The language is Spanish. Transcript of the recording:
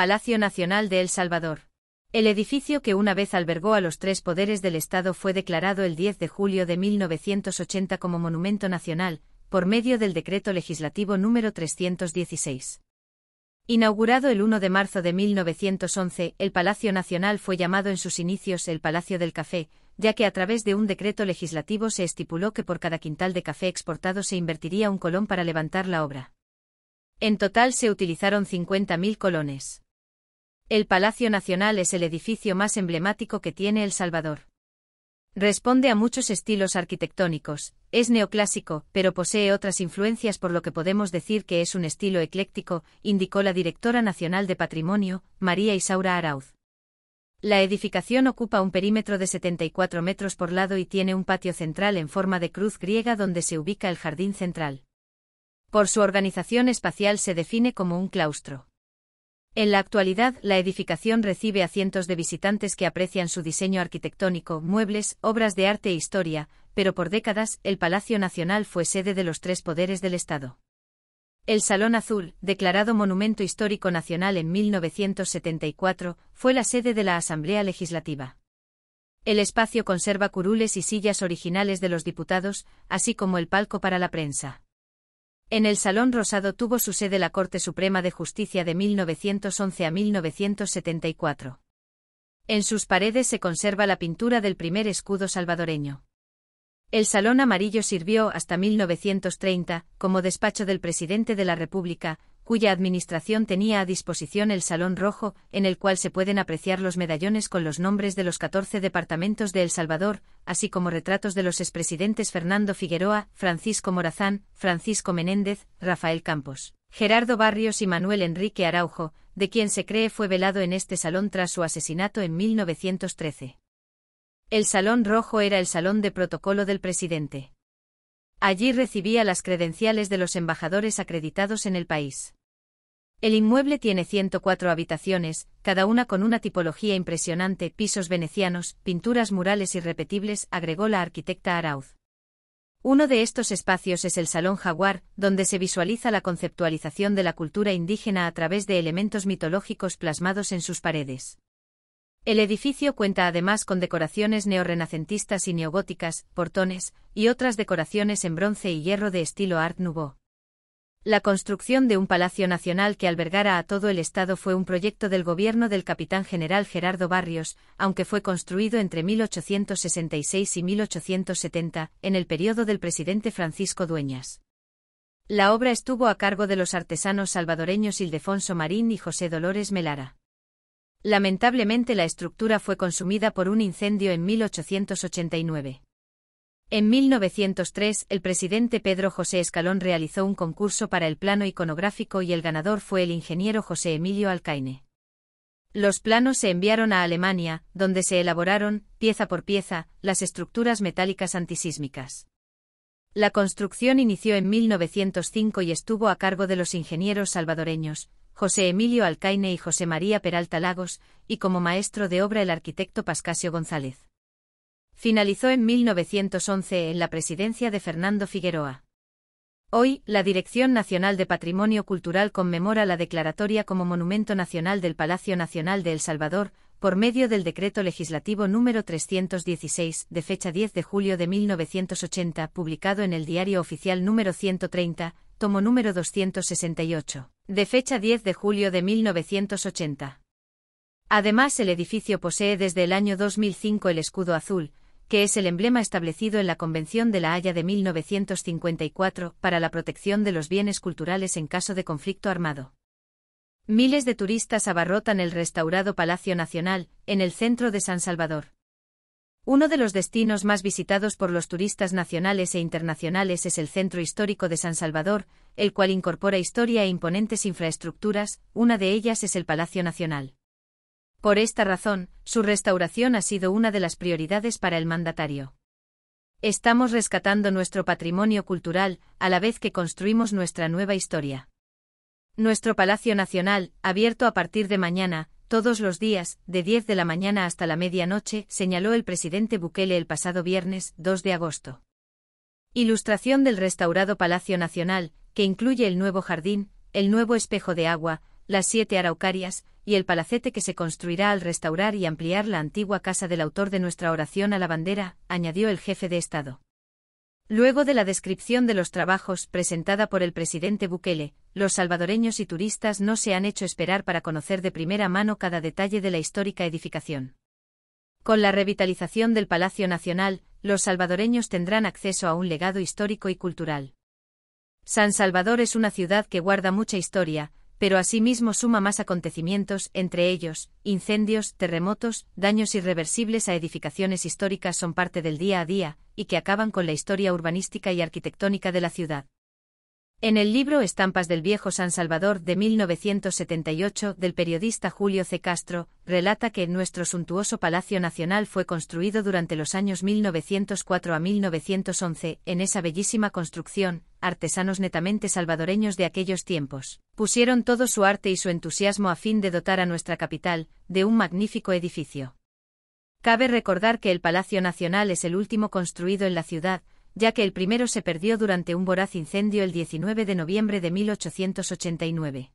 Palacio Nacional de El Salvador. El edificio que una vez albergó a los tres poderes del Estado fue declarado el 10 de julio de 1980 como Monumento Nacional, por medio del Decreto Legislativo número 316. Inaugurado el 1 de marzo de 1911, el Palacio Nacional fue llamado en sus inicios el Palacio del Café, ya que a través de un decreto legislativo se estipuló que por cada quintal de café exportado se invertiría un colón para levantar la obra. En total se utilizaron 50.000 colones. El Palacio Nacional es el edificio más emblemático que tiene El Salvador. Responde a muchos estilos arquitectónicos, es neoclásico, pero posee otras influencias por lo que podemos decir que es un estilo ecléctico, indicó la directora nacional de patrimonio, María Isaura Arauz. La edificación ocupa un perímetro de 74 metros por lado y tiene un patio central en forma de cruz griega donde se ubica el jardín central. Por su organización espacial se define como un claustro. En la actualidad, la edificación recibe a cientos de visitantes que aprecian su diseño arquitectónico, muebles, obras de arte e historia, pero por décadas el Palacio Nacional fue sede de los tres poderes del Estado. El Salón Azul, declarado Monumento Histórico Nacional en 1974, fue la sede de la Asamblea Legislativa. El espacio conserva curules y sillas originales de los diputados, así como el palco para la prensa. En el Salón Rosado tuvo su sede la Corte Suprema de Justicia de 1911 a 1974. En sus paredes se conserva la pintura del primer escudo salvadoreño. El Salón Amarillo sirvió hasta 1930 como despacho del presidente de la República, cuya administración tenía a disposición el Salón Rojo, en el cual se pueden apreciar los medallones con los nombres de los 14 departamentos de El Salvador, así como retratos de los expresidentes Fernando Figueroa, Francisco Morazán, Francisco Menéndez, Rafael Campos, Gerardo Barrios y Manuel Enrique Araujo, de quien se cree fue velado en este salón tras su asesinato en 1913. El Salón Rojo era el salón de protocolo del presidente. Allí recibía las credenciales de los embajadores acreditados en el país. El inmueble tiene 104 habitaciones, cada una con una tipología impresionante, pisos venecianos, pinturas murales irrepetibles, agregó la arquitecta Arauz. Uno de estos espacios es el Salón Jaguar, donde se visualiza la conceptualización de la cultura indígena a través de elementos mitológicos plasmados en sus paredes. El edificio cuenta además con decoraciones neorrenacentistas y neogóticas, portones, y otras decoraciones en bronce y hierro de estilo Art Nouveau. La construcción de un palacio nacional que albergara a todo el Estado fue un proyecto del gobierno del capitán general Gerardo Barrios, aunque fue construido entre 1866 y 1870, en el periodo del presidente Francisco Dueñas. La obra estuvo a cargo de los artesanos salvadoreños Ildefonso Marín y José Dolores Melara. Lamentablemente la estructura fue consumida por un incendio en 1889. En 1903, el presidente Pedro José Escalón realizó un concurso para el plano iconográfico y el ganador fue el ingeniero José Emilio Alcaine. Los planos se enviaron a Alemania, donde se elaboraron, pieza por pieza, las estructuras metálicas antisísmicas. La construcción inició en 1905 y estuvo a cargo de los ingenieros salvadoreños, José Emilio Alcaine y José María Peralta Lagos, y como maestro de obra el arquitecto Pascasio González finalizó en 1911 en la presidencia de Fernando Figueroa. Hoy, la Dirección Nacional de Patrimonio Cultural conmemora la declaratoria como Monumento Nacional del Palacio Nacional de El Salvador, por medio del Decreto Legislativo número 316, de fecha 10 de julio de 1980, publicado en el Diario Oficial número 130, tomo número 268, de fecha 10 de julio de 1980. Además, el edificio posee desde el año 2005 el escudo azul, que es el emblema establecido en la Convención de la Haya de 1954 para la protección de los bienes culturales en caso de conflicto armado. Miles de turistas abarrotan el restaurado Palacio Nacional, en el centro de San Salvador. Uno de los destinos más visitados por los turistas nacionales e internacionales es el Centro Histórico de San Salvador, el cual incorpora historia e imponentes infraestructuras, una de ellas es el Palacio Nacional. Por esta razón, su restauración ha sido una de las prioridades para el mandatario. Estamos rescatando nuestro patrimonio cultural, a la vez que construimos nuestra nueva historia. Nuestro Palacio Nacional, abierto a partir de mañana, todos los días, de 10 de la mañana hasta la medianoche, señaló el presidente Bukele el pasado viernes, 2 de agosto. Ilustración del restaurado Palacio Nacional, que incluye el nuevo jardín, el nuevo espejo de agua, las siete araucarias, y el palacete que se construirá al restaurar y ampliar la antigua casa del autor de nuestra oración a la bandera, añadió el jefe de Estado. Luego de la descripción de los trabajos presentada por el presidente Bukele, los salvadoreños y turistas no se han hecho esperar para conocer de primera mano cada detalle de la histórica edificación. Con la revitalización del Palacio Nacional, los salvadoreños tendrán acceso a un legado histórico y cultural. San Salvador es una ciudad que guarda mucha historia, pero asimismo suma más acontecimientos, entre ellos, incendios, terremotos, daños irreversibles a edificaciones históricas son parte del día a día, y que acaban con la historia urbanística y arquitectónica de la ciudad. En el libro Estampas del Viejo San Salvador de 1978 del periodista Julio C. Castro, relata que nuestro suntuoso Palacio Nacional fue construido durante los años 1904 a 1911. En esa bellísima construcción, artesanos netamente salvadoreños de aquellos tiempos pusieron todo su arte y su entusiasmo a fin de dotar a nuestra capital de un magnífico edificio. Cabe recordar que el Palacio Nacional es el último construido en la ciudad, ya que el primero se perdió durante un voraz incendio el 19 de noviembre de 1889.